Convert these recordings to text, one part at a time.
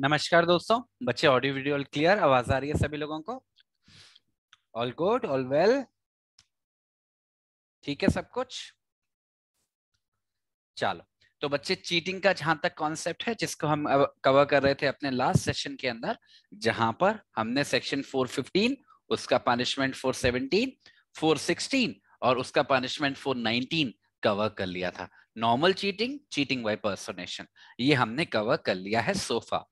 नमस्कार दोस्तों बच्चे ऑडियो वीडियो क्लियर आवाज आ रही है सभी लोगों को ऑल गुड ऑल वेल ठीक है सब कुछ चलो तो बच्चे चीटिंग का जहां तक कॉन्सेप्ट है जिसको हम कवर कर रहे थे अपने लास्ट सेशन के अंदर जहां पर हमने सेक्शन 415 उसका पनिशमेंट 417 416 और उसका पनिशमेंट 419 कवर कर लिया था normal cheating cheating by personation ये हमने कवर कर लिया है सोफा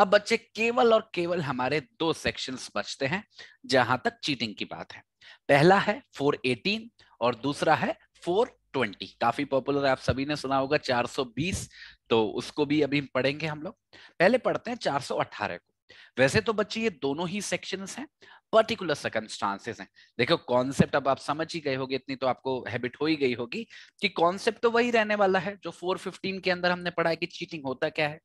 अब बच्चे केवल और केवल हमारे दो सेक्शंस बचते हैं जहां तक चीटिंग की बात है पहला है 418 और दूसरा है 420 काफी पॉपुलर आप सभी ने सुना होगा 420 तो उसको भी अभी पढ़ेंगे हम लोग पहले पढ़ते हैं 418 को वैसे तो बच्चे ये दोनों ही सेक्शंस हैं पर्टिकुलर सर्कमस्टांसेस हैं देखो कॉन्सेप्ट अब आप समझ ही गए होगे इतनी तो आपको हैबिट हो ही गई होगी कि कॉन्सेप्ट तो वही रहने वाला है जो 415 के अंदर हमने पढ़ा है कि चीटिंग होता क्या है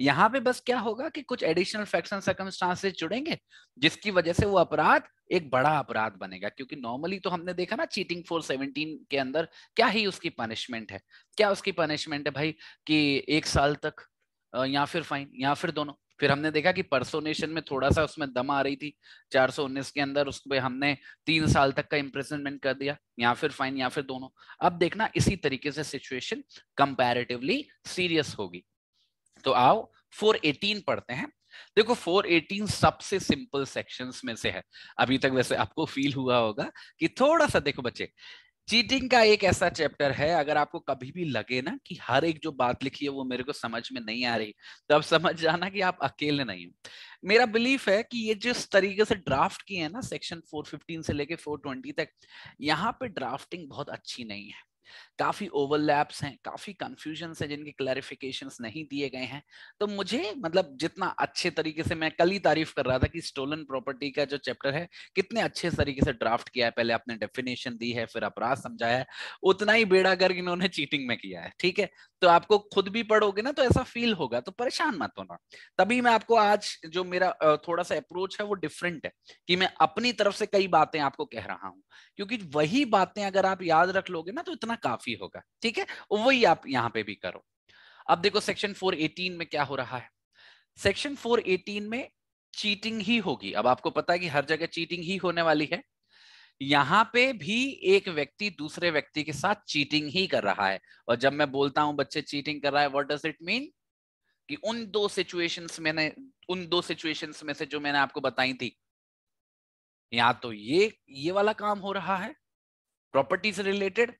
यहाँ पे बस क्या होगा कि कुछ एडिशनल फैक्शन सर्कमस्टांसेस जुड़ेंगे जिसकी वजह से वो अपराध एक बड़ा अपराध बनेगा क्योंकि नॉर्मली तो हमने देखा ना चीटिंग 417 के अंदर क्या ही उसकी पनिशमेंट है क्या उसकी पनिशमेंट है भाई कि एक साल तक या फिर फाइन या फिर दोनों फिर हमने देखा कि परसोनेशन में थोड़ा सा उसमें दम आ रही थी चार के अंदर उस पर हमने तीन साल तक का इम्प्रेसनमेंट कर दिया या फिर फाइन या फिर दोनों अब देखना इसी तरीके से सिचुएशन कंपेरेटिवली सीरियस होगी तो आओ 418 पढ़ते हैं देखो 418 सबसे सिंपल सेक्शंस में से है अभी तक वैसे आपको फील हुआ होगा कि थोड़ा सा देखो बच्चे चीटिंग का एक ऐसा चैप्टर है अगर आपको कभी भी लगे ना कि हर एक जो बात लिखी है वो मेरे को समझ में नहीं आ रही तो आप समझ जाना कि आप अकेले नहीं हो मेरा बिलीफ है कि ये जिस तरीके से ड्राफ्ट किए हैं ना सेक्शन 415 से लेके 420 तक यहाँ पे ड्राफ्टिंग बहुत अच्छी नहीं है काफी ओवरलैप्स हैं काफी कंफ्यूजन है जिनके क्लैरिफिकेशन नहीं दिए गए हैं तो मुझे मतलब जितना अच्छे तरीके से मैं कल ही तारीफ कर रहा था कि स्टोलन प्रॉपर्टी का जो चैप्टर है कितने अच्छे तरीके से ड्राफ्ट किया है पहले आपने डेफिनेशन दी है फिर अपराध समझाया है उतना ही बेड़ा गर्ग इन्होंने चीटिंग में किया है ठीक है तो आपको खुद भी पढ़ोगे ना तो ऐसा फील होगा तो परेशान मत होना तभी मैं आपको आज जो मेरा थोड़ा सा अप्रोच है वो डिफरेंट है कि मैं अपनी तरफ से कई बातें आपको कह रहा हूं क्योंकि वही बातें अगर आप याद रख लोगे ना तो इतना काफी ही होगा ठीक है वही आप यहाँ पे भी करो अब देखो सेक्शन 418 में क्या हो रहा है सेक्शन 418 में चीटिंग ही होगी अब आपको पता है कि हर जगह चीटिंग ही होने वाली है यहाँ पे भी एक व्यक्ति दूसरे व्यक्ति के साथ चीटिंग ही कर रहा है और जब मैं बोलता हूं बच्चे चीटिंग कर रहा है व्हाट डज इट मीन कि उन दो सिचुएशंस मैंने उन दो सिचुएशंस में से जो मैंने आपको बताई थी यहां तो ये ये वाला काम हो रहा है प्रॉपर्टी से रिलेटेड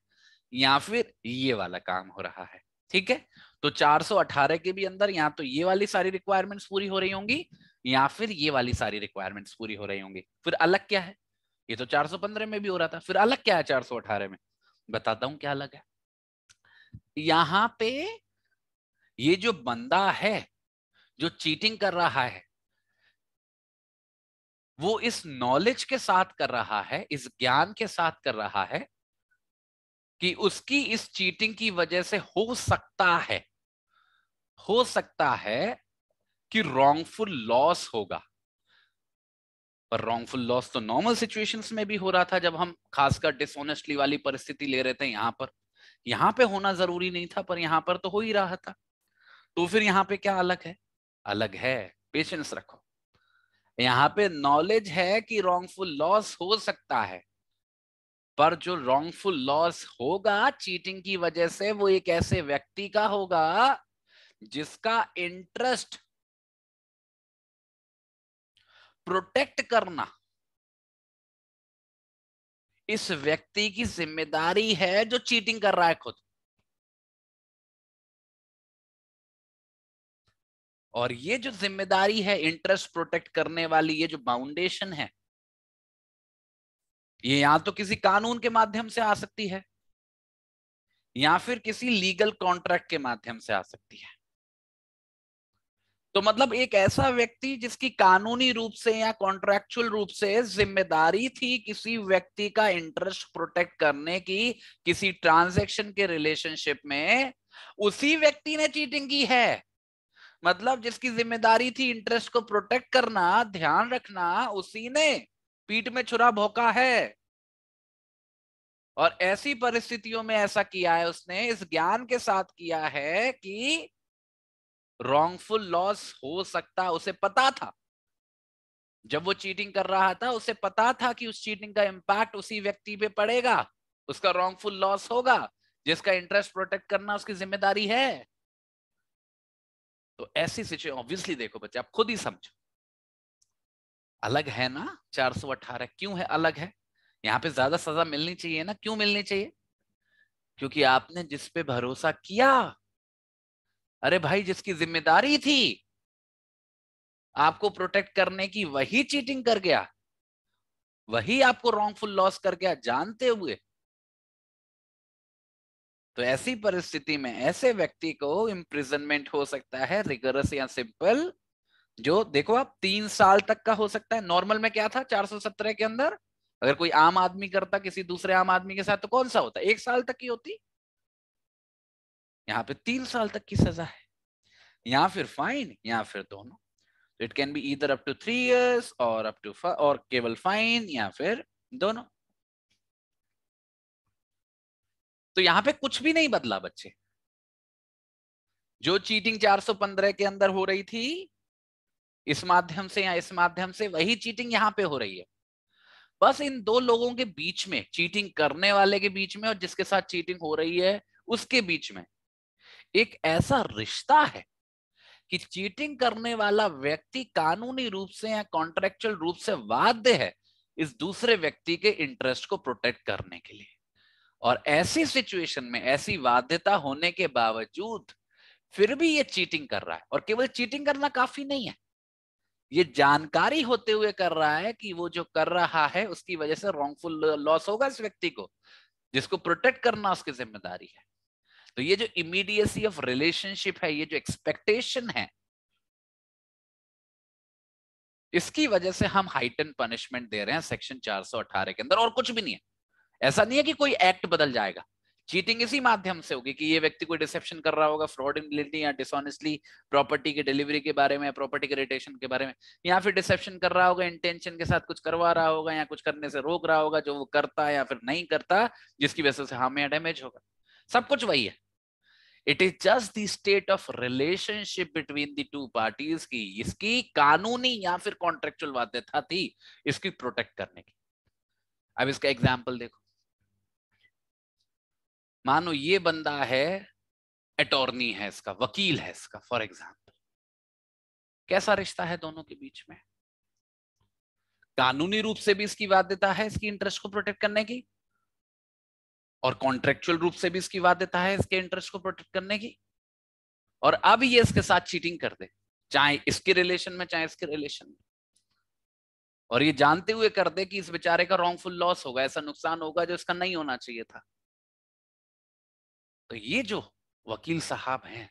या फिर ये वाला काम हो रहा है ठीक है तो 418 के भी अंदर या तो ये वाली सारी रिक्वायरमेंट्स पूरी हो रही होंगी या फिर ये वाली सारी रिक्वायरमेंट्स पूरी हो रही होंगी फिर अलग क्या है ये तो 415 में भी हो रहा था फिर अलग क्या है 418 में बताता हूं क्या अलग है यहां पे ये जो बंदा है जो चीटिंग कर रहा है वो इस नॉलेज के साथ कर रहा है इस ज्ञान के साथ कर रहा है कि उसकी इस चीटिंग की वजह से हो सकता है हो सकता है कि रॉन्गफुल लॉस होगा पर रॉन्गफुल लॉस तो नॉर्मल सिचुएशंस में भी हो रहा था जब हम खासकर डिसऑनेस्टली वाली परिस्थिति ले रहे थे यहां पर यहां पे होना जरूरी नहीं था पर यहां पर तो हो ही रहा था तो फिर यहां पे क्या अलग है अलग है पेशेंस रखो यहां पे नॉलेज है कि रॉन्गफुल लॉस हो सकता है पर जो रॉन्गफुल लॉस होगा चीटिंग की वजह से वो एक ऐसे व्यक्ति का होगा जिसका इंटरेस्ट प्रोटेक्ट करना इस व्यक्ति की जिम्मेदारी है जो चीटिंग कर रहा है खुद और ये जो जिम्मेदारी है इंटरेस्ट प्रोटेक्ट करने वाली ये जो बाउंडेशन है ये या तो किसी कानून के माध्यम से आ सकती है या फिर किसी लीगल कॉन्ट्रैक्ट के माध्यम से आ सकती है तो मतलब एक ऐसा व्यक्ति जिसकी कानूनी रूप से या कॉन्ट्रेक्चुअल रूप से जिम्मेदारी थी किसी व्यक्ति का इंटरेस्ट प्रोटेक्ट करने की किसी ट्रांजैक्शन के रिलेशनशिप में उसी व्यक्ति ने चीटिंग की है मतलब जिसकी जिम्मेदारी थी इंटरेस्ट को प्रोटेक्ट करना ध्यान रखना उसी ने पीठ में छुरा भोका है और ऐसी परिस्थितियों में ऐसा किया है उसने इस ज्ञान के साथ किया है कि रॉन्गफुल लॉस हो सकता उसे पता था जब वो चीटिंग कर रहा था उसे पता था कि उस चीटिंग का इम्पैक्ट उसी व्यक्ति पे पड़ेगा उसका रॉन्गफुल लॉस होगा जिसका इंटरेस्ट प्रोटेक्ट करना उसकी जिम्मेदारी है तो ऐसी सिचुएशन ऑब्वियसली देखो बच्चे आप खुद ही समझो अलग है ना चार सौ अठारह क्यों है अलग है यहाँ पे ज्यादा सजा मिलनी चाहिए ना क्यों मिलनी चाहिए क्योंकि आपने जिस पे भरोसा किया अरे भाई जिसकी जिम्मेदारी थी आपको प्रोटेक्ट करने की वही चीटिंग कर गया वही आपको रॉन्गफुल लॉस कर गया जानते हुए तो ऐसी परिस्थिति में ऐसे व्यक्ति को इम्प्रिजनमेंट हो सकता है रिगरस या सिंपल जो देखो आप तीन साल तक का हो सकता है नॉर्मल में क्या था चार सत्रह के अंदर अगर कोई आम आदमी करता किसी दूसरे आम आदमी के साथ तो कौन सा होता एक साल तक की होती यहाँ पे तीन साल तक की सजा है यहाँ फिर फाइन यहाँ फिर दोनों इट कैन बी इधर अप टू थ्री इयर्स और अप टू और केवल फाइन या फिर दोनों तो यहाँ पे कुछ भी नहीं बदला बच्चे जो चीटिंग 415 के अंदर हो रही थी इस माध्यम से या इस माध्यम से वही चीटिंग यहाँ पे हो रही है बस इन दो लोगों के बीच में चीटिंग करने वाले के बीच में और जिसके साथ चीटिंग हो रही है उसके बीच में एक ऐसा रिश्ता है कि चीटिंग करने वाला व्यक्ति कानूनी रूप से या कॉन्ट्रेक्चुअल रूप से बाध्य है इस दूसरे व्यक्ति के इंटरेस्ट को प्रोटेक्ट करने के लिए और ऐसी सिचुएशन में ऐसी बाध्यता होने के बावजूद फिर भी ये चीटिंग कर रहा है और केवल चीटिंग करना काफी नहीं है ये जानकारी होते हुए कर रहा है कि वो जो कर रहा है उसकी वजह से रॉन्गफुल लॉस होगा इस व्यक्ति को जिसको प्रोटेक्ट करना उसकी जिम्मेदारी है तो ये जो इमीडिएसी ऑफ रिलेशनशिप है ये जो एक्सपेक्टेशन है इसकी वजह से हम हाइटन पनिशमेंट दे रहे हैं सेक्शन 418 के अंदर और कुछ भी नहीं है ऐसा नहीं है कि कोई एक्ट बदल जाएगा चीटिंग इसी माध्यम से होगी कि ये व्यक्ति कोई डिसेप्शन कर रहा होगा फ्रॉडिंगली या डिसऑनेस्टली प्रॉपर्टी की डिलीवरी के बारे में प्रॉपर्टी के रिटेशन के बारे में या फिर डिसेप्शन कर रहा होगा इंटेंशन के साथ कुछ करवा रहा होगा या कुछ करने से रोक रहा होगा जो वो करता है या फिर नहीं करता जिसकी वजह से हमें डैमेज होगा सब कुछ वही है it is just the state of relationship between the two parties की इसकी कानूनी या फिर कॉन्ट्रेक्चुअल बाध्यता थी इसकी प्रोटेक्ट करने की अब इसका एग्जाम्पल देखो मानो ये बंदा है अटॉर्नी है इसका वकील है इसका फॉर एग्जाम्पल कैसा रिश्ता है दोनों के बीच में कानूनी रूप से भी इसकी बाध्यता है इसकी इंटरेस्ट को प्रोटेक्ट करने की और कॉन्ट्रेक्चुअल रूप से भी इसकी बाध्यता है इसके इंटरेस्ट को प्रोटेक्ट करने की और अब ये इसके साथ चीटिंग कर दे चाहे इसके रिलेशन में चाहे इसके रिलेशन में और ये जानते हुए कर दे कि इस बेचारे का रॉन्गफुल लॉस होगा ऐसा नुकसान होगा जो इसका नहीं होना चाहिए था तो ये जो वकील साहब हैं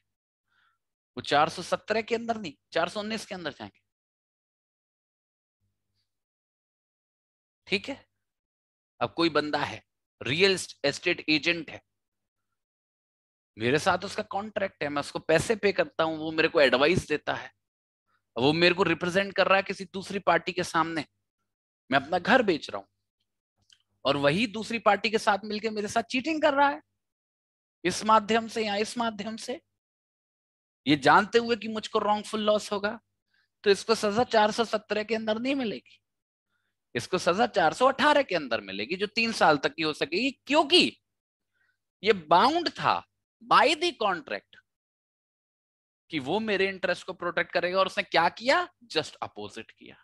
वो 417 के अंदर नहीं 419 के अंदर जाएंगे ठीक है अब कोई बंदा है रियल एस्टेट एजेंट है मेरे साथ उसका कॉन्ट्रैक्ट है मैं उसको पैसे पे करता हूं वो मेरे को एडवाइस देता है वो मेरे को रिप्रेजेंट कर रहा है किसी दूसरी पार्टी के सामने मैं अपना घर बेच रहा हूँ और वही दूसरी पार्टी के साथ मिलकर मेरे साथ चीटिंग कर रहा है इस माध्यम से या इस माध्यम से ये जानते हुए कि मुझको रॉन्गफुल लॉस होगा तो इसको सजा चार सौ सत्रह के अंदर नहीं मिलेगी इसको सजा चार सौ अठारह के अंदर मिलेगी जो तीन साल तक की हो सकेगी क्योंकि ये बाउंड था बाय दी कॉन्ट्रैक्ट कि वो मेरे इंटरेस्ट को प्रोटेक्ट करेगा और उसने क्या किया जस्ट अपोजिट किया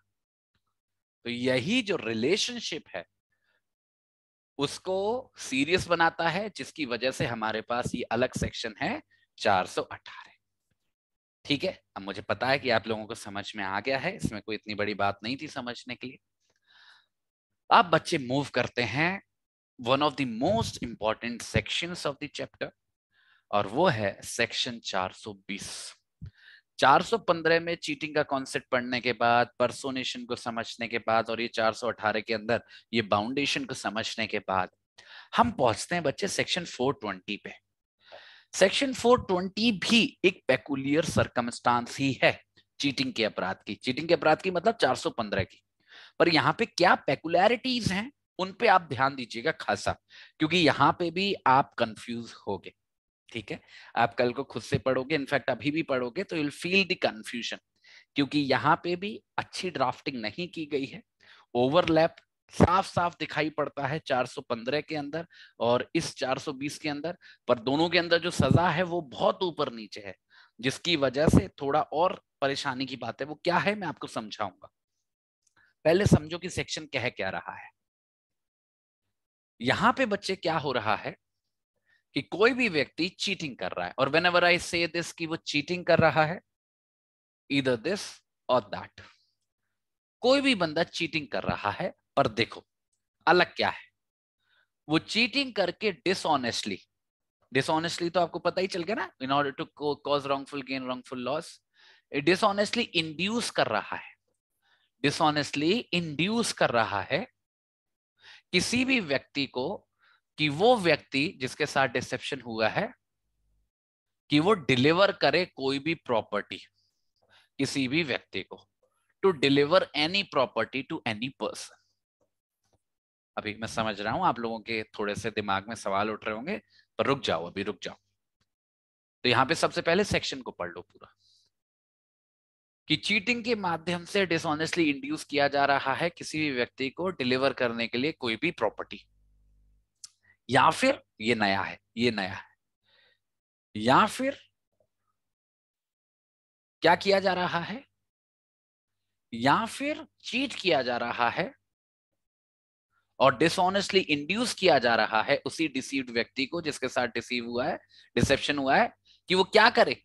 तो यही जो रिलेशनशिप है उसको सीरियस बनाता है जिसकी वजह से हमारे पास ये अलग सेक्शन है 418 ठीक है अब मुझे पता है कि आप लोगों को समझ में आ गया है इसमें कोई इतनी बड़ी बात नहीं थी समझने के लिए अब बच्चे मूव करते हैं one of the most important sections of the chapter और वो है सेक्शन 420 415 में चीटिंग का कॉन्सेप्ट पढ़ने के बाद परसोनेशन को समझने के बाद और ये 418 के अंदर ये बाउंडेशन को समझने के बाद हम पहुंचते हैं बच्चे सेक्शन 420 पे सेक्शन 420 भी एक पेकुलियर सर्कमस्टांस ही है चीटिंग के अपराध की चीटिंग के अपराध की मतलब 415 की पर यहाँ पे क्या पेकुलरिटीज हैं उन पे आप ध्यान दीजिएगा खासा क्योंकि यहाँ पे भी आप कंफ्यूज हो गए ठीक है आप कल को खुद से पढ़ोगे इनफैक्ट अभी भी पढ़ोगे तो यूल फील द कंफ्यूजन क्योंकि यहाँ पे भी अच्छी ड्राफ्टिंग नहीं की गई है ओवरलैप साफ साफ दिखाई पड़ता है 415 के अंदर और इस 420 के अंदर पर दोनों के अंदर जो सजा है वो बहुत ऊपर नीचे है जिसकी वजह से थोड़ा और परेशानी की बात है वो क्या है मैं आपको समझाऊंगा पहले समझो कि सेक्शन कह क्या रहा है यहाँ पे बच्चे क्या हो रहा है कि कोई भी व्यक्ति चीटिंग कर रहा है और वेन एवर आई से दिस कि वो चीटिंग कर रहा है इधर दिस और दैट कोई भी बंदा चीटिंग कर रहा है पर देखो अलग क्या है वो चीटिंग करके डिसऑनेस्टली डिसऑनेस्टली तो आपको पता ही चल गया ना in order to cause wrongful gain wrongful loss dishonestly induce कर रहा है डिसऑनेस्टली इंड्यूस कर रहा है किसी भी व्यक्ति को कि वो व्यक्ति जिसके साथ डिसेप्शन हुआ है कि वो डिलीवर करे कोई भी प्रॉपर्टी किसी भी व्यक्ति को to deliver any property to any person अभी मैं समझ रहा हूं आप लोगों के थोड़े से दिमाग में सवाल उठ रहे होंगे पर रुक जाओ अभी रुक जाओ तो यहां पे सबसे पहले सेक्शन को पढ़ लो पूरा कि चीटिंग के माध्यम से डिसऑनेस्टली इंड्यूस किया जा रहा है किसी भी व्यक्ति को डिलीवर करने के लिए कोई भी प्रॉपर्टी या फिर ये नया है ये नया है या फिर क्या किया जा रहा है या फिर चीट किया जा रहा है और डिसऑनेस्टली इंड्यूस किया जा रहा है उसी डिसीव्ड व्यक्ति को जिसके साथ डिसीव हुआ है डिसेप्शन हुआ है कि वो क्या करे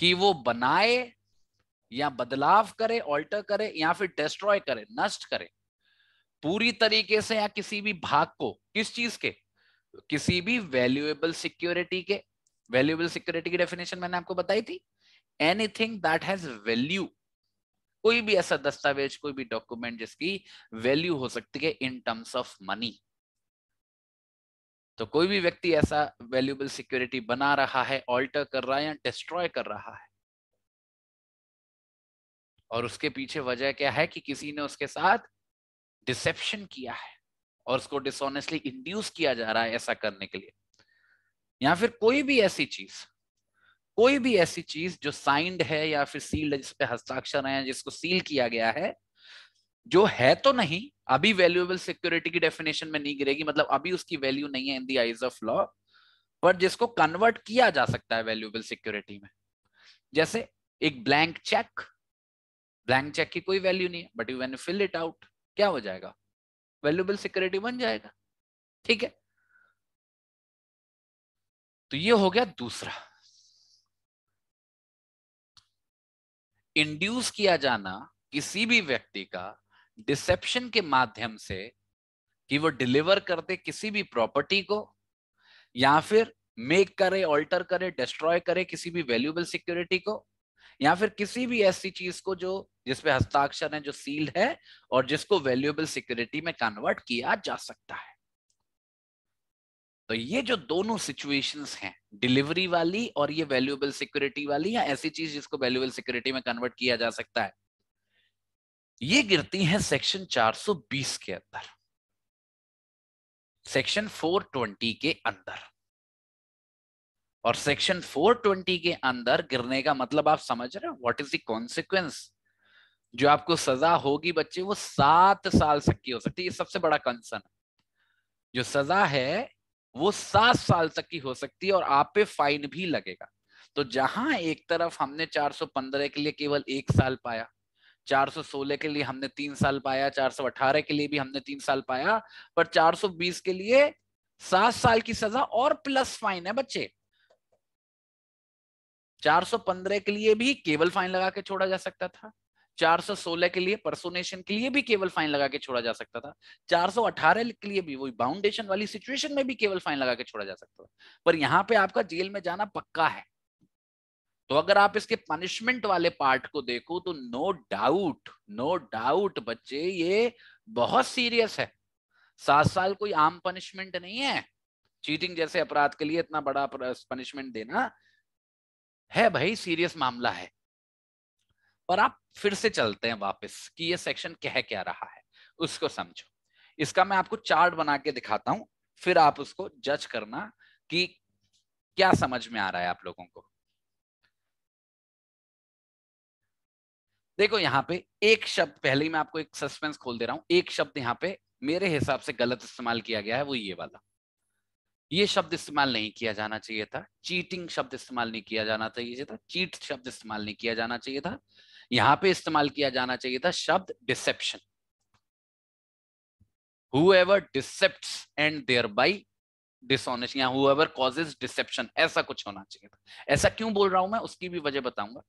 कि वो बनाए या बदलाव करे ऑल्टर करे या फिर डिस्ट्रॉय करे नष्ट करे पूरी तरीके से या किसी भी भाग को किस चीज के किसी भी वैल्यूएबल सिक्योरिटी के वैल्यूएबल सिक्योरिटी की डेफिनेशन मैंने आपको बताई थी एनीथिंग दैट हैज वैल्यू कोई भी ऐसा दस्तावेज कोई भी डॉक्यूमेंट जिसकी वैल्यू हो सकती है इन टर्म्स ऑफ मनी तो कोई भी व्यक्ति ऐसा वैल्यूएबल सिक्योरिटी बना रहा है ऑल्टर कर रहा है या डिस्ट्रॉय कर रहा है और उसके पीछे वजह क्या है कि किसी ने उसके साथ डिसेप्शन किया है और उसको डिसऑनेस्टली इंड्यूस किया जा रहा है ऐसा करने के लिए या फिर कोई भी ऐसी चीज कोई भी ऐसी चीज जो साइंड है या फिर सील्ड जिस पे हस्ताक्षर है जिसको सील किया गया है जो है तो नहीं अभी वैल्यूएबल सिक्योरिटी की डेफिनेशन में नहीं गिरेगी मतलब अभी उसकी वैल्यू नहीं है in the eyes of law but जिसको कन्वर्ट किया जा सकता है वैल्यूएबल सिक्योरिटी में जैसे एक ब्लैंक चेक ब्लैंक चेक की कोई वैल्यू नहीं है but you can fill it out क्या हो जाएगा वैल्यूबल सिक्योरिटी बन जाएगा ठीक है तो ये हो गया दूसरा इंड्यूस किया जाना किसी भी व्यक्ति का डिसेप्शन के माध्यम से कि वो डिलीवर कर दे किसी भी प्रॉपर्टी को या फिर मेक करे ऑल्टर करे डिस्ट्रॉय करे किसी भी वैल्यूबल सिक्योरिटी को या फिर किसी भी ऐसी चीज को जो जिसपे हस्ताक्षर है जो सील्ड है और जिसको वैल्यूएबल सिक्योरिटी में कन्वर्ट किया जा सकता है तो ये जो दोनों सिचुएशंस हैं डिलीवरी वाली और ये वैल्यूएबल सिक्योरिटी वाली या ऐसी चीज जिसको वैल्यूएबल सिक्योरिटी में कन्वर्ट किया जा सकता है ये गिरती है सेक्शन 420 के अंदर सेक्शन 420 के अंदर और सेक्शन 420 के अंदर गिरने का मतलब आप समझ रहे हो व्हाट इज दस कॉन्सिक्वेंस जो आपको सजा होगी बच्चे वो सात साल तक की हो सकती है ये सबसे बड़ा कंसर्न जो सजा है वो सात साल तक की हो सकती है और आप पे फाइन भी लगेगा तो जहां एक तरफ हमने 415 के लिए केवल एक साल पाया 416 के लिए हमने तीन साल पाया 418 के लिए भी हमने तीन साल पाया पर 420 के लिए सात साल की सजा और प्लस फाइन है बच्चे 415 के लिए भी केवल फाइन लगा के छोड़ा जा सकता था 416 के लिए परसोनेशन के लिए भी केवल फाइन लगा के छोड़ा जा सकता था 418 के लिए भी वही बाउंडेशन वाली सिचुएशन में भी केवल फाइन लगा के छोड़ा जा सकता था पर यहाँ पे आपका जेल में जाना पक्का है तो अगर आप इसके पनिशमेंट वाले पार्ट को देखो तो नो डाउट नो डाउट बच्चे ये बहुत सीरियस है सात साल कोई आम पनिशमेंट नहीं है चीटिंग जैसे अपराध के लिए इतना बड़ा पनिशमेंट देना है भाई सीरियस मामला है और आप फिर से चलते हैं वापस कि ये सेक्शन कह क्या रहा है उसको समझो इसका मैं आपको चार्ट बना के दिखाता हूं फिर आप उसको जज करना कि क्या समझ में आ रहा है आप लोगों को देखो यहाँ पे एक शब्द पहले ही मैं आपको एक सस्पेंस खोल दे रहा हूं एक शब्द यहाँ पे मेरे हिसाब से गलत इस्तेमाल किया गया है वो ये वाला ये शब्द इस्तेमाल नहीं किया जाना चाहिए था चीटिंग शब्द इस्तेमाल नहीं किया जाना चाहिए था चीट शब्द इस्तेमाल नहीं किया जाना चाहिए था यहाँ पे इस्तेमाल किया जाना चाहिए था शब्द deception deceit and thereby dishonest या whoever कॉजेज डिसेप्शन ऐसा कुछ होना चाहिए था ऐसा क्यों बोल रहा हूं मैं उसकी भी वजह बताऊंगा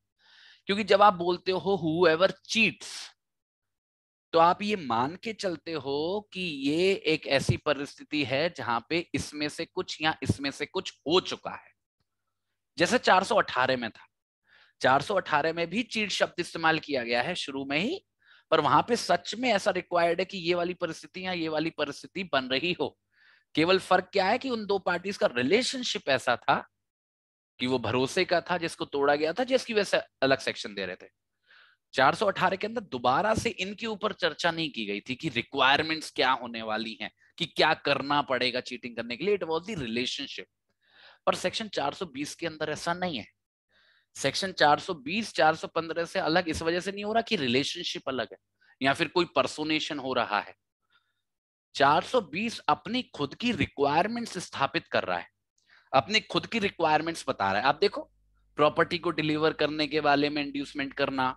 क्योंकि जब आप बोलते हो एवर चीट्स तो आप ये मान के चलते हो कि ये एक ऐसी परिस्थिति है जहां पे इसमें से कुछ या इसमें से कुछ हो चुका है जैसे 418 में था 418 में भी चीट शब्द इस्तेमाल किया गया है शुरू में ही पर वहां पे सच में ऐसा रिक्वायर्ड है कि ये वाली परिस्थिति या ये वाली परिस्थिति बन रही हो केवल फर्क क्या है कि उन दो पार्टीज का रिलेशनशिप ऐसा था कि वो भरोसे का था जिसको तोड़ा गया था जिसकी वजह से अलग सेक्शन दे रहे थे 418 के अंदर दोबारा से इनके ऊपर चर्चा नहीं की गई थी कि रिक्वायरमेंट्स क्या होने वाली हैं कि क्या करना पड़ेगा चीटिंग करने के लिए इट वॉज द रिलेशनशिप पर सेक्शन 420 के अंदर ऐसा नहीं है सेक्शन 420 415 से अलग इस वजह से नहीं हो रहा कि रिलेशनशिप अलग है या फिर कोई परसोनेशन हो रहा है 420 अपनी खुद की रिक्वायरमेंट्स स्थापित कर रहा है अपनी खुद की रिक्वायरमेंट्स बता रहा है आप देखो प्रॉपर्टी को डिलीवर करने के वाले में इंड्यूसमेंट करना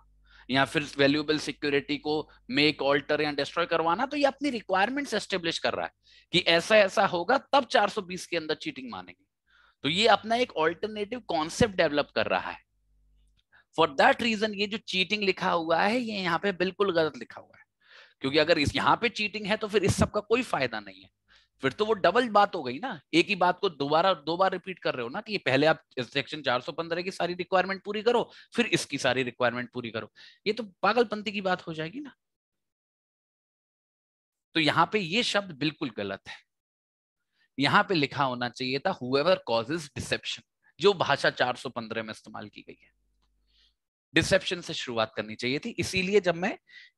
या फिर वैल्यूएबल सिक्योरिटी को मेक ऑल्टर या डिस्ट्रॉय करवाना तो ये अपनी रिक्वायरमेंट्स एस्टेब्लिश कर रहा है कि ऐसा ऐसा होगा तब 420 के अंदर चीटिंग मानेंगे तो ये अपना एक ऑल्टरनेटिव कॉन्सेप्ट डेवलप कर रहा है फॉर दैट रीजन ये जो चीटिंग लिखा हुआ है ये यहाँ पे बिल्कुल गलत लिखा हुआ है क्योंकि अगर इस यहाँ पे चीटिंग है तो फिर इस सब का कोई फायदा नहीं है फिर तो वो डबल बात हो गई ना एक ही बात को दोबारा दो बार रिपीट कर रहे हो ना कि पहले आप सेक्शन 415 की सारी रिक्वायरमेंट पूरी करो फिर इसकी सारी रिक्वायरमेंट पूरी करो ये तो पागलपंती की बात हो जाएगी ना तो यहाँ पे ये शब्द बिल्कुल गलत है यहाँ पे लिखा होना चाहिए था हुएवर कॉजेज डिसेप्शन जो भाषा 415 में इस्तेमाल की गई है डिसेप्शन से शुरुआत करनी चाहिए थी इसीलिए जब मैं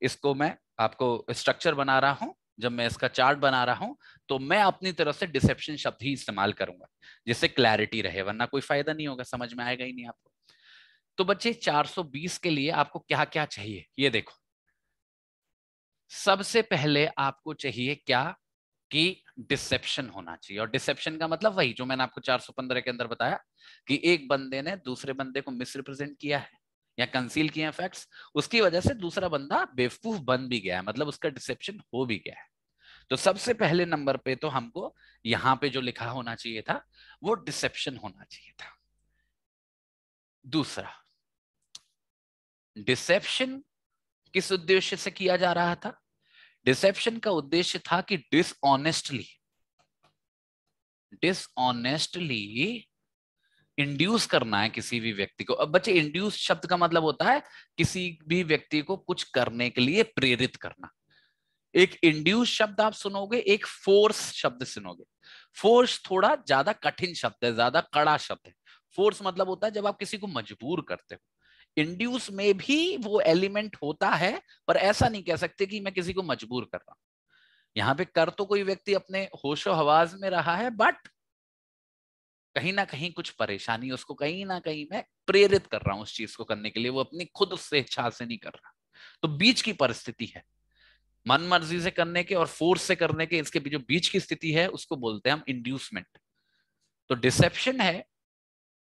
इसको मैं आपको स्ट्रक्चर बना रहा हूं जब मैं इसका चार्ट बना रहा हूं तो मैं अपनी तरफ से डिसेप्शन शब्द ही इस्तेमाल करूंगा जिससे क्लैरिटी रहे वरना कोई फायदा नहीं होगा समझ में आएगा ही नहीं आपको तो बच्चे 420 के लिए आपको क्या क्या चाहिए ये देखो सबसे पहले आपको चाहिए क्या कि डिसेप्शन होना चाहिए और डिसेप्शन का मतलब वही जो मैंने आपको 415 के अंदर बताया कि एक बंदे ने दूसरे बंदे को मिसरिप्रेजेंट किया है या कंसील किए हैं फैक्ट्स उसकी वजह से दूसरा बंदा बेवकूफ बन भी गया है मतलब उसका डिसेप्शन हो भी गया है तो सबसे पहले नंबर पे तो हमको यहां पे जो लिखा होना चाहिए था वो डिसेप्शन होना चाहिए था दूसरा डिसेप्शन किस उद्देश्य से किया जा रहा था डिसेप्शन का उद्देश्य था कि डिसऑनेस्टली डिसऑनेस्टली इंड्यूस करना है किसी भी व्यक्ति को अब बच्चे इंड्यूस शब्द का मतलब होता है किसी भी व्यक्ति को कुछ करने के लिए प्रेरित करना एक इंड्यूस शब्द आप सुनोगे एक फोर्स शब्द सुनोगे फोर्स थोड़ा ज्यादा कठिन शब्द है ज्यादा कड़ा शब्द है फोर्स मतलब होता है जब आप किसी को मजबूर करते हो इंड्यूस में भी वो एलिमेंट होता है पर ऐसा नहीं कह सकते कि मैं किसी को मजबूर कर रहा हूं यहां पे कर तो कोई व्यक्ति अपने होशो हवाज में रहा है बट कहीं ना कहीं कुछ परेशानी उसको कहीं ना कहीं मैं प्रेरित कर रहा हूं उस चीज को करने के लिए वो अपनी खुद से इच्छा से नहीं कर रहा तो बीच की परिस्थिति है मन मर्जी से करने के और फोर्स से करने के इसके जो बीच की स्थिति है उसको बोलते हैं हम इंड्यूसमेंट तो डिसेप्शन है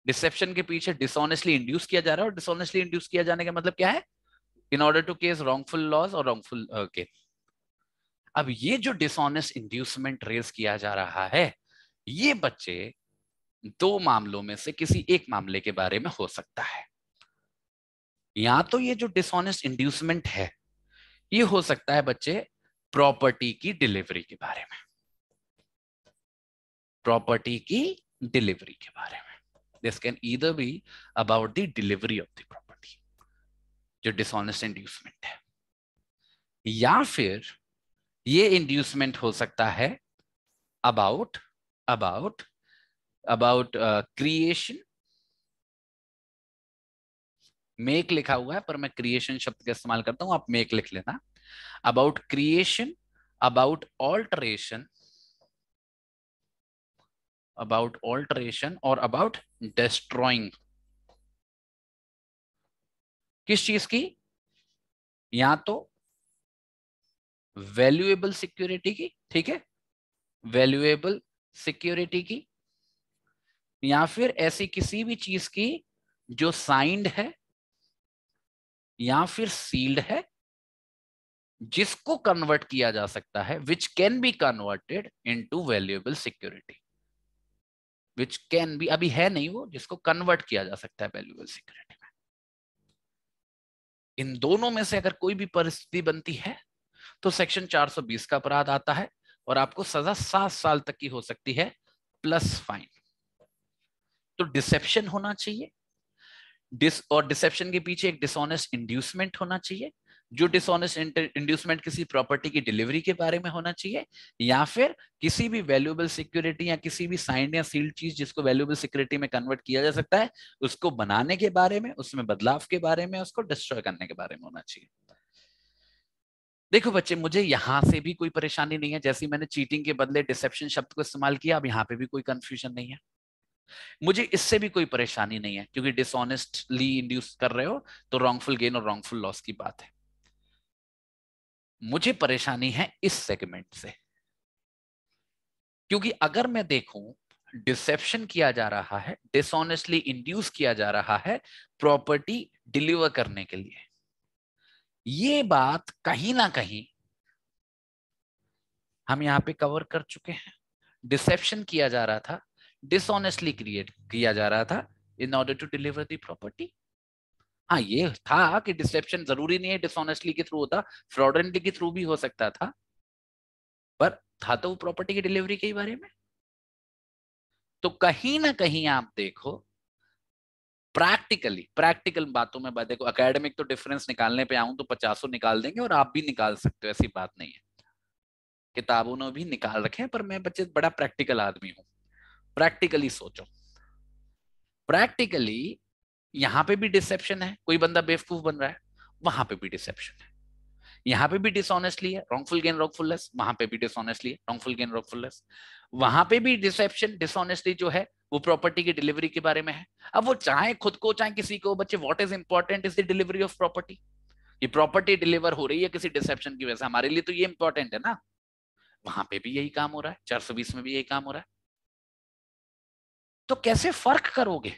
डिसेप्शन के पीछे डिसऑनेस्टली इंड्यूस किया जा रहा है और डिसऑनेस्टली इंड्यूस किया जाने का मतलब क्या है in order to cause wrongful loss और रॉन्गफुल के अब ये जो डिसऑनेस्ट इंड्यूसमेंट रेज किया जा रहा है ये बच्चे दो मामलों में से किसी एक मामले के बारे में हो सकता है या तो ये जो डिसऑनेस्ट इंड्यूसमेंट है ये हो सकता है बच्चे प्रॉपर्टी की डिलीवरी के बारे में प्रॉपर्टी की डिलीवरी के बारे में this can either be about the delivery of the property जो डिसऑनेस्ट इंड्यूसमेंट है या फिर ये इंड्यूसमेंट हो सकता है about about about creation make लिखा हुआ है पर मैं क्रिएशन शब्द का इस्तेमाल करता हूं आप मेक लिख लेना about creation about alteration about alteration और अबाउट डिस्ट्रॉइंग किस चीज की या तो वैल्यूएबल सिक्योरिटी की ठीक है वैल्यूएबल सिक्योरिटी की या फिर ऐसी किसी भी चीज की जो साइंड है या फिर सील्ड है जिसको कन्वर्ट किया जा सकता है which can be converted into valuable security which can be अभी है नहीं वो जिसको कन्वर्ट किया जा सकता है वैल्यूएबल सिक्योरिटी में इन दोनों में से अगर कोई भी परिस्थिति बनती है तो सेक्शन 420 का अपराध आता है और आपको सजा सात साल तक की हो सकती है प्लस फाइन तो डिसेप्शन होना चाहिए डिस और डिसेप्शन के पीछे एक डिसऑनेस्ट इंड्यूसमेंट होना चाहिए जो डिसऑनेस्ट इंड्यूसमेंट किसी प्रॉपर्टी की डिलीवरी के बारे में होना चाहिए या फिर किसी भी वैल्यूएबल सिक्योरिटी या किसी भी साइंड या सील्ड चीज जिसको वैल्यूएबल सिक्योरिटी में कन्वर्ट किया जा सकता है उसको बनाने के बारे में उसमें बदलाव के बारे में उसको डिस्ट्रॉय करने के बारे में होना चाहिए देखो बच्चे मुझे यहां से भी कोई परेशानी नहीं है जैसे मैंने चीटिंग के बदले डिसेप्शन शब्द को इस्तेमाल किया अब यहाँ पे भी कोई कंफ्यूजन नहीं है मुझे इससे भी कोई परेशानी नहीं है क्योंकि डिसऑनेस्टली इंड्यूस कर रहे हो तो रॉन्गफुल गेन और रॉन्गफुल लॉस की बात है मुझे परेशानी है इस सेगमेंट से क्योंकि अगर मैं देखूं डिसेप्शन किया जा रहा है डिसऑनेस्टली इंड्यूस किया जा रहा है प्रॉपर्टी डिलीवर करने के लिए ये बात कहीं ना कहीं हम यहां पे कवर कर चुके हैं डिसेप्शन किया जा रहा था डिसऑनेस्टली क्रिएट किया जा रहा था in order to deliver the property हाँ ये था कि डिसेप्शन जरूरी नहीं है डिसऑनेस्टली के थ्रू होता फ्रॉडेंटली के थ्रू भी हो सकता था पर था तो वो प्रॉपर्टी की डिलीवरी के बारे में तो कहीं ना कहीं आप देखो प्रैक्टिकली प्रैक्टिकल बातों में बात देखो अकेडमिक तो डिफरेंस निकालने पे आऊं तो पचासों निकाल देंगे और आप भी निकाल सकते हो ऐसी बात नहीं है किताबों ने भी निकाल रखे हैं पर मैं बच्चे बड़ा प्रैक्टिकल आदमी हूं प्रैक्टिकली सोचो प्रैक्टिकली यहां पे भी डिसेप्शन है कोई बंदा बेवकूफ बन रहा है वहां पे भी डिसेप्शन है यहां पे भी डिसऑनेस्टली है रॉन्गफुल गेन रॉन्गफुल वहां पे भी डिसऑनेस्टली है रॉन्गफुल गेन रॉन्गफुल वहां पे भी डिसेप्शन डिसऑनेस्टली जो है वो प्रॉपर्टी की डिलीवरी के बारे में है अब वो चाहे खुद को चाहे किसी को बच्चे what is important is the delivery of property ये प्रॉपर्टी डिलीवर हो रही है किसी डिसेप्शन की वजह से हमारे लिए तो ये इंपॉर्टेंट है ना वहां पे भी यही काम हो रहा है चार सौ बीस में भी यही काम हो रहा है तो कैसे फर्क करोगे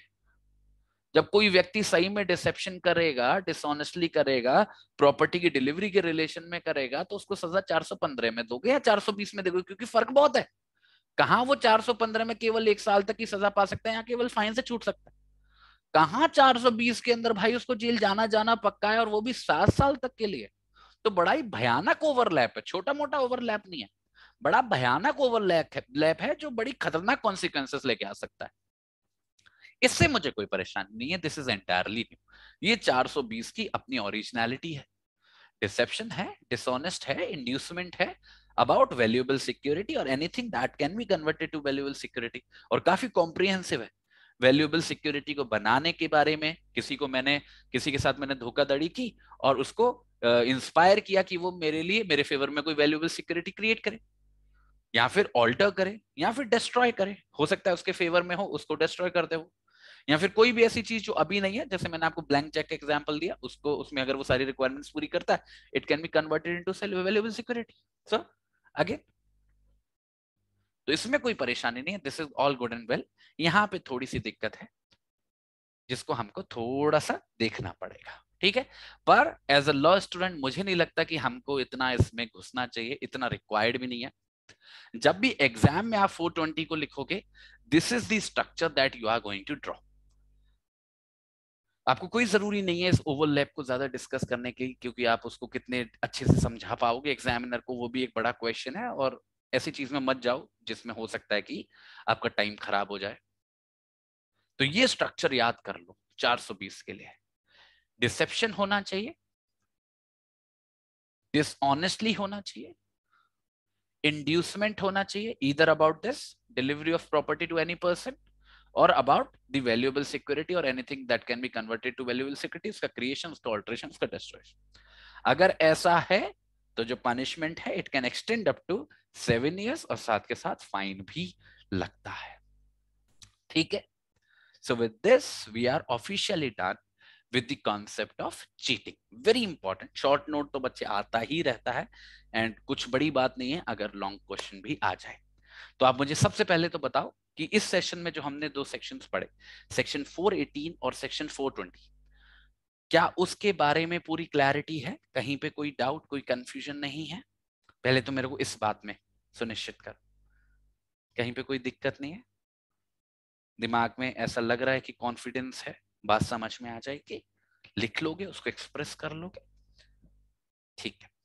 जब कोई व्यक्ति सही में डिसेप्शन करेगा डिसऑनेस्टली करेगा प्रॉपर्टी की डिलीवरी के रिलेशन में करेगा तो उसको सजा 415 में दोगे या 420 में दोगे क्योंकि फर्क बहुत है कहा वो 415 में केवल एक साल तक की सजा पा सकता है या केवल फाइन से छूट सकता है कहा 420 के अंदर भाई उसको जेल जाना जाना पक्का है और वो भी सात साल तक के लिए तो बड़ा ही भयानक ओवरलैप है छोटा मोटा ओवरलैप नहीं है बड़ा भयानक ओवरलैप लैप है जो बड़ी खतरनाक कॉन्सिक्वेंसेस लेके आ सकता है इससे मुझे कोई परेशानी नहीं है दिस इज एंटायरली न्यू ये 420 की अपनी ओरिजिनलिटी है डिसेप्शन है डिसऑनेस्ट है इंड्यूसमेंट है अबाउट वैल्यूएबल सिक्योरिटी और anything that can be converted to valuable security और काफी कॉम्प्रिहेंसिव है वैल्यूएबल सिक्योरिटी को बनाने के बारे में किसी को मैंने किसी के साथ मैंने धोखाधड़ी की और उसको इंस्पायर uh, किया कि वो मेरे लिए मेरे फेवर में कोई वैल्यूएबल सिक्योरिटी क्रिएट करे या फिर ऑल्टर करे या फिर डिस्ट्रॉय करे हो सकता है उसके फेवर में हो उसको डिस्ट्रॉय कर दे वो या फिर कोई भी ऐसी चीज जो अभी नहीं है जैसे मैंने आपको ब्लैंक चेक एग्जाम्पल दिया उसको उसमें अगर वो सारी रिक्वायरमेंट्स पूरी करता है it can be converted into sale available security so again तो इसमें कोई परेशानी नहीं है this is all good and well यहाँ पे थोड़ी सी दिक्कत है जिसको हमको थोड़ा सा देखना पड़ेगा ठीक है पर एज अ लॉ स्टूडेंट मुझे नहीं लगता कि हमको इतना इसमें घुसना चाहिए इतना रिक्वायर्ड भी नहीं है जब भी एग्जाम में आप 420 को लिखोगे this is the structure that you are going to draw आपको कोई जरूरी नहीं है इस ओवरलैप को ज्यादा डिस्कस करने की क्योंकि आप उसको कितने अच्छे से समझा पाओगे एग्जामिनर को वो भी एक बड़ा क्वेश्चन है और ऐसी चीज में मत जाओ जिसमें हो सकता है कि आपका टाइम खराब हो जाए तो ये स्ट्रक्चर याद कर लो 420 के लिए डिसेप्शन होना चाहिए डिसऑनेस्टली होना चाहिए इंड्यूसमेंट होना चाहिए इधर about this delivery of property to any person और अबाउट द वैल्यूएबल सिक्योरिटी और anything that can be converted to valuable security उसका क्रिएशन उसका ऑल्ट्रेशन उसका डिस्ट्रॉयशन अगर ऐसा है तो जो पनिशमेंट है it can extend up to seven years और साथ के साथ फाइन भी लगता है ठीक है so with this we are officially done with the concept of cheating very important short note तो बच्चे आता ही रहता है एंड कुछ बड़ी बात नहीं है अगर लॉन्ग क्वेश्चन भी आ जाए तो आप मुझे सबसे पहले तो बताओ कि इस सेशन में जो हमने दो सेक्शंस पढ़े सेक्शन 418 और सेक्शन 420 क्या उसके बारे में पूरी क्लैरिटी है कहीं पे कोई डाउट कोई कंफ्यूजन नहीं है पहले तो मेरे को इस बात में सुनिश्चित कर कहीं पे कोई दिक्कत नहीं है दिमाग में ऐसा लग रहा है कि कॉन्फिडेंस है बात समझ में आ जाएगी लिख लोगे उसको एक्सप्रेस कर लोगे ठीक है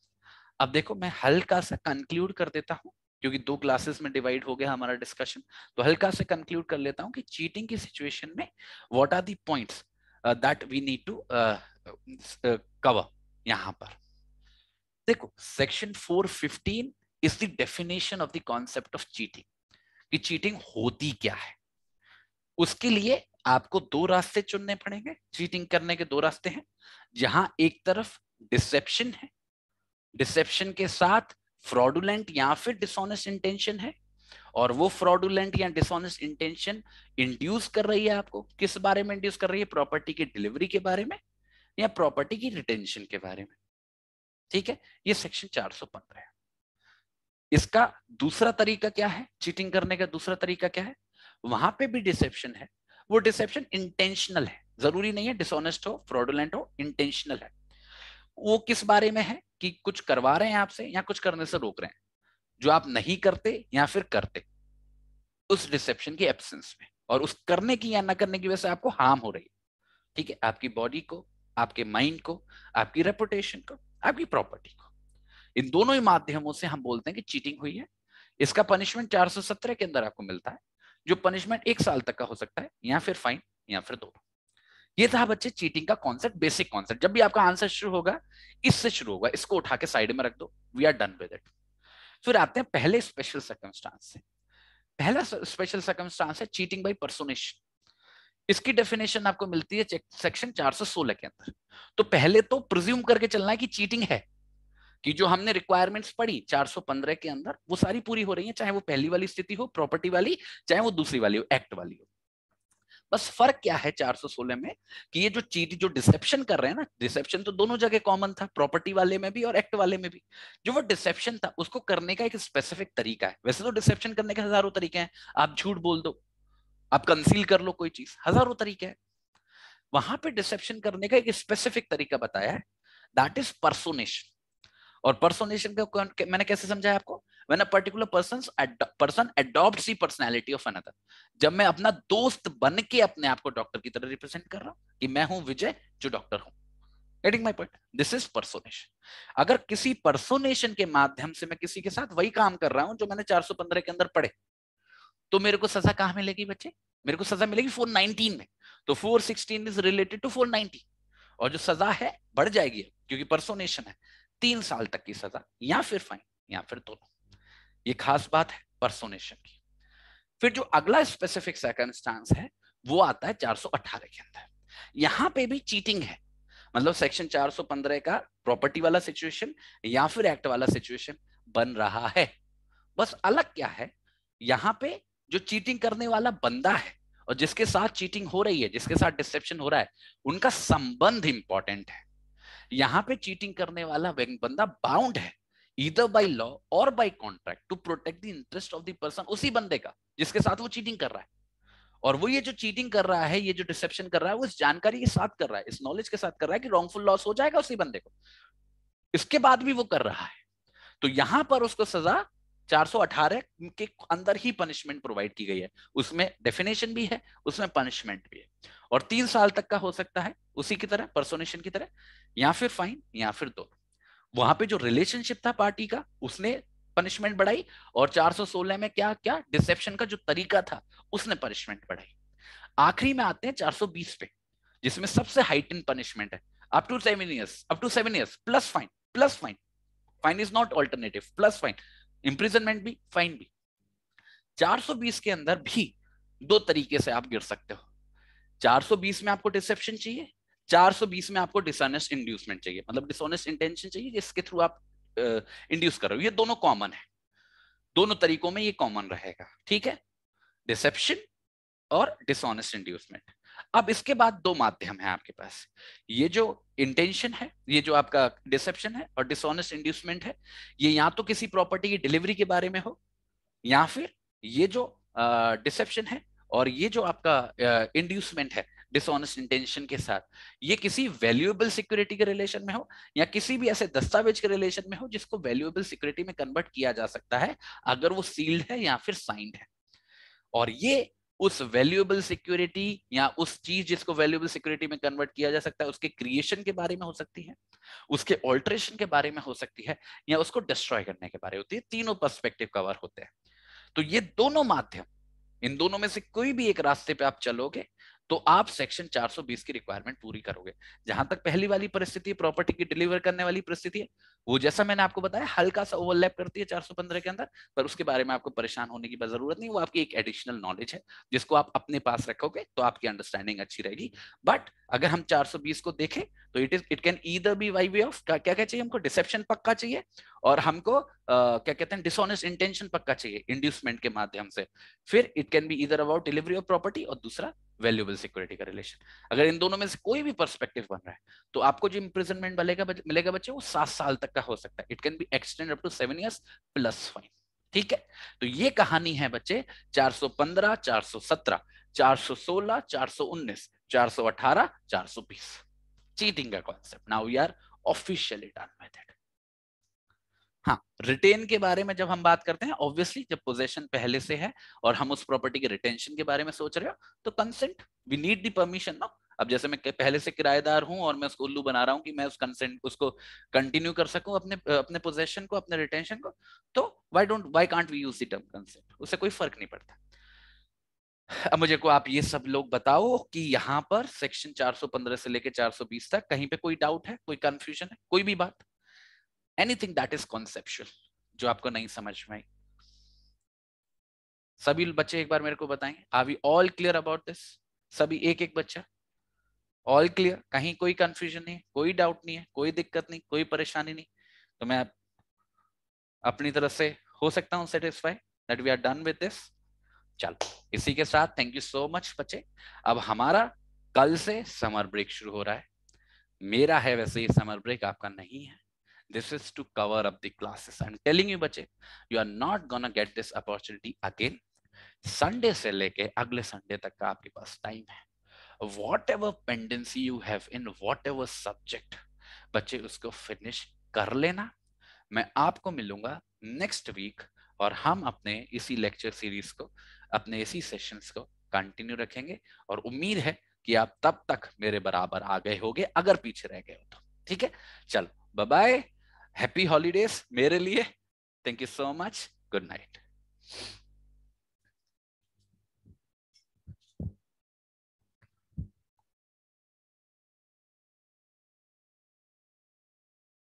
अब देखो मैं हल्का सा कंक्लूड कर देता हूँ क्योंकि दो क्लासेस में डिवाइड हो गया हमारा डिस्कशन तो हल्का से कंक्लूड कर लेता हूँ कि चीटिंग की सिचुएशन में what are the points that we need to cover यहाँ पर देखो section 415 is the definition of the concept of cheating कि चीटिंग होती क्या है उसके लिए आपको दो रास्ते चुनने पड़ेंगे चीटिंग करने के दो रास्ते हैं जहां एक तरफ डिसेप्शन है डिसेप्शन के साथ फ्रॉडुलेंट या फिर डिसऑनेस्ट इंटेंशन है और वो फ्रॉडुलेंट या डिसऑनेस्ट इंटेंशन इंड्यूस कर रही है आपको किस बारे में इंड्यूस कर रही है प्रॉपर्टी की डिलीवरी के बारे में या प्रॉपर्टी की रिटेंशन के बारे में ठीक है ये सेक्शन 415 है इसका दूसरा तरीका क्या है चीटिंग करने का दूसरा तरीका क्या है वहां पे भी डिसेप्शन है वो डिसेप्शन इंटेंशनल है जरूरी नहीं है डिसऑनेस्ट हो फ्रॉडुलेंट हो इंटेंशनल है वो किस बारे में है कि कुछ करवा रहे हैं आपसे या कुछ करने से रोक रहे हैं जो आप नहीं करते या फिर करते उस डिसेप्शन की एब्सेंस में और उस करने की या ना करने की वजह से आपको हार्म हो रही है ठीक है आपकी बॉडी को आपके माइंड को आपकी रेपुटेशन को आपकी प्रॉपर्टी को इन दोनों ही माध्यमों से हम बोलते हैं कि चीटिंग हुई है इसका पनिशमेंट 417 के अंदर आपको मिलता है जो पनिशमेंट एक साल तक का हो सकता है या फिर फाइन या फिर दो ये था बच्चे चीटिंग का कॉन्सेप्ट बेसिक कॉन्सेप्ट जब भी आपका आंसर शुरू होगा इससे शुरू होगा इसको उठा के साइड में रख दो we are done with it फिर आते हैं पहले स्पेशल सर्कमस्टांस से पहला स्पेशल सर्कमस्टांस है चीटिंग बाई पर्सोनेशन इसकी डेफिनेशन आपको मिलती है सेक्शन 416 के अंदर तो पहले तो प्रिज्यूम करके चलना है कि चीटिंग है कि जो हमने रिक्वायरमेंट्स पढ़ी 415 के अंदर वो सारी पूरी हो रही है चाहे वो पहली वाली स्थिति हो प्रॉपर्टी वाली चाहे वो दूसरी वाली हो एक्ट वाली हो बस फर्क क्या है 416 में कि ये जो चीज जो डिसेप्शन कर रहे हैं ना डिसेप्शन तो दोनों जगह कॉमन था प्रॉपर्टी वाले में भी और एक्ट वाले में भी जो वो डिसेप्शन था उसको करने का एक स्पेसिफिक तरीका है वैसे तो डिसेप्शन करने के हजारों तरीके हैं आप झूठ बोल दो आप कंसील कर लो कोई चीज हजारों तरीके हैं वहां पे डिसेप्शन करने का एक स्पेसिफिक तरीका बताया है दैट इज परसोनेशन और परसोनेशन का मैंने कैसे समझाया आपको when a particular person's ad, person adopts the personality of another जब मैं अपना दोस्त बन के अपने आप को डॉक्टर की तरह रिप्रेजेंट कर रहा हूं कि मैं हूं विजय जो डॉक्टर हूं getting my point this is personation अगर किसी पर्सोनेशन के माध्यम से मैं किसी के साथ वही काम कर रहा हूं जो मैंने 415 के अंदर पढ़े तो मेरे को सजा कहां मिलेगी बच्चे मेरे को सजा मिलेगी 419 में तो 416 इज रिलेटेड टू 490 और जो सजा है बढ़ जाएगी क्योंकि पर्सोनेशन है तीन साल तक की सजा या फिर फाइन या फिर दोनों ये खास बात है परसोनेशन की फिर जो अगला स्पेसिफिक सर्कमस्टांस है वो आता है 418 के अंदर यहाँ पे भी चीटिंग है मतलब सेक्शन 415 का प्रॉपर्टी वाला सिचुएशन या फिर एक्ट वाला सिचुएशन बन रहा है बस अलग क्या है यहाँ पे जो चीटिंग करने वाला बंदा है और जिसके साथ चीटिंग हो रही है जिसके साथ डिसेप्शन हो रहा है उनका संबंध इंपॉर्टेंट है यहाँ पे चीटिंग करने वाला बंदा बाउंड है either by law or by contract to protect the interest of the person उसी बंदे का जिसके साथ वो चीटिंग कर रहा है और वो ये जो चीटिंग कर रहा है ये जो डिसेप्शन कर रहा है वो इस जानकारी के साथ कर रहा है इस नॉलेज के साथ कर रहा है कि रॉन्गफुल लॉस हो जाएगा उसी बंदे को इसके बाद भी वो कर रहा है तो यहां पर उसको सजा 418 के अंदर ही पनिशमेंट प्रोवाइड की गई है उसमें डेफिनेशन भी है उसमें पनिशमेंट भी है और तीन साल तक का हो सकता है उसी की तरह परसोनेशन की तरह या फिर फाइन या फिर दोनों वहां पे जो रिलेशनशिप था पार्टी का उसने पनिशमेंट बढ़ाई और 416 में क्या क्या डिसेप्शन का जो तरीका था उसने पनिशमेंट बढ़ाई आखिरी में आते हैं 420 पे जिसमें सबसे हाइटन पनिशमेंट है up to seven years up to seven years plus fine plus fine fine is not alternative plus fine imprisonment भी फाइन भी 420 के अंदर भी दो तरीके से आप गिर सकते हो 420 में आपको डिसेप्शन चाहिए 420 में आपको डिसऑनेस्ट इंड्यूसमेंट चाहिए मतलब डिसऑनेस्ट इंटेंशन चाहिए जिसके थ्रू आप इंड्यूस कर रहे हो ये दोनों कॉमन है दोनों तरीकों में ये कॉमन रहेगा ठीक है डिसेप्शन और डिसऑनेस्ट इंड्यूसमेंट अब इसके बाद दो माध्यम है आपके पास ये जो इंटेंशन है ये जो आपका डिसेप्शन है और डिसऑनेस्ट इंड्यूसमेंट है ये या तो किसी प्रॉपर्टी की डिलीवरी के बारे में हो या फिर ये जो डिसेप्शन है और ये जो आपका इंड्यूसमेंट है डिसऑनेस्ट इंटेंशन के साथ ये किसी वैल्यूएबल सिक्योरिटी के रिलेशन में हो या किसी भी ऐसे दस्तावेज के रिलेशन में हो जिसको वैल्यूएबल सिक्योरिटी में कन्वर्ट किया जा सकता है अगर वो सील्ड है या फिर साइंड है और ये उस वैल्यूएबल सिक्योरिटी या उस चीज जिसको वैल्यूएबल सिक्योरिटी में कन्वर्ट किया जा सकता है उसके क्रिएशन के बारे में हो सकती है उसके ऑल्टरेशन के बारे में हो सकती है या उसको डिस्ट्रॉय करने के बारे में होती है तीनों पर्सपेक्टिव कवर होते हैं तो ये दोनों माध्यम इन दोनों में से कोई भी एक रास्ते पे आप चलोगे तो आप सेक्शन 420 की रिक्वायरमेंट पूरी करोगे जहां तक पहली वाली परिस्थिति प्रॉपर्टी की डिलीवर करने वाली परिस्थिति है वो जैसा मैंने आपको बताया हल्का सा ओवरलैप करती है 415 के अंदर पर उसके बारे में आपको परेशान होने की जरूरत नहीं वो आपकी एक एडिशनल नॉलेज है जिसको आप अपने पास रखोगे तो आपकी अंडरस्टैंडिंग अच्छी रहेगी बट अगर हम 420 को देखें तो it is it can either be by way of क्या क्या चाहिए हमको डिसेप्शन पक्का चाहिए और हमको uh, क्या कहते हैं डिसऑनेस्ट इंटेंशन पक्का चाहिए इंड्यूसमेंट के माध्यम से फिर it can be either about delivery of property और दूसरा वैल्यूबल सिक्योरिटी का रिलेशन अगर इन दोनों में से कोई भी पर्सपेक्टिव बन रहा है तो आपको जो इम्प्रिजनमेंट मिलेगा मिलेगा बच्चे वो सात साल तक का हो सकता है it can be extend up to seven years plus fine ठीक है तो ये कहानी है बच्चे 415, 417, 416, 419, 418, 420 चीटिंग का concept now we are officially done with हाँ रिटेन के बारे में जब हम बात करते हैं ऑब्वियसली जब पोजेशन पहले से है और हम उस प्रॉपर्टी के रिटेंशन के बारे में सोच रहे हो तो consent we need the permission ना अब जैसे मैं पहले से किराएदार हूं और मैं उसको उल्लू बना रहा हूं कि मैं उस कंसेंट उसको कंटिन्यू कर सकूं अपने अपने पोजेशन को अपने रिटेंशन को तो why don't why can't we use the term consent उससे कोई फर्क नहीं पड़ता अब मुझे को आप ये सब लोग बताओ कि यहां पर सेक्शन 415 से लेके 420 तक कहीं पे कोई डाउट है कोई कंफ्यूजन है कोई भी बात एनीथिंग दैट इज कॉन्सेप्चुअल जो आपको नहीं समझ में आई सभी बच्चे एक बार मेरे को बताएं are we all clear about this सभी एक एक बच्चा ऑल क्लियर कहीं कोई कंफ्यूजन नहीं है कोई डाउट नहीं है कोई दिक्कत नहीं कोई परेशानी नहीं तो मैं अपनी तरफ से हो सकता हूं satisfy that we are done with this चल इसी के साथ थैंक यू सो मच बच्चे अब हमारा कल से समर ब्रेक शुरू हो रहा है मेरा है वैसे ही समर ब्रेक आपका नहीं है This is to cover up the classes. I'm telling you, bache, you are not gonna get this opportunity again. Sunday से लेके अगले संडे तक का आपके पास टाइम है whatever pendency you have in whatever subject बच्चे उसको फिनिश कर लेना मैं आपको मिलूंगा नेक्स्ट वीक और हम अपने इसी लेक्चर सीरीज को अपने इसी सेशंस को कंटिन्यू रखेंगे और उम्मीद है कि आप तब तक मेरे बराबर आ गए होगे अगर पीछे रह गए हो तो ठीक है चलो बाय हैप्पी हॉलीडेज मेरे लिए thank you so much good night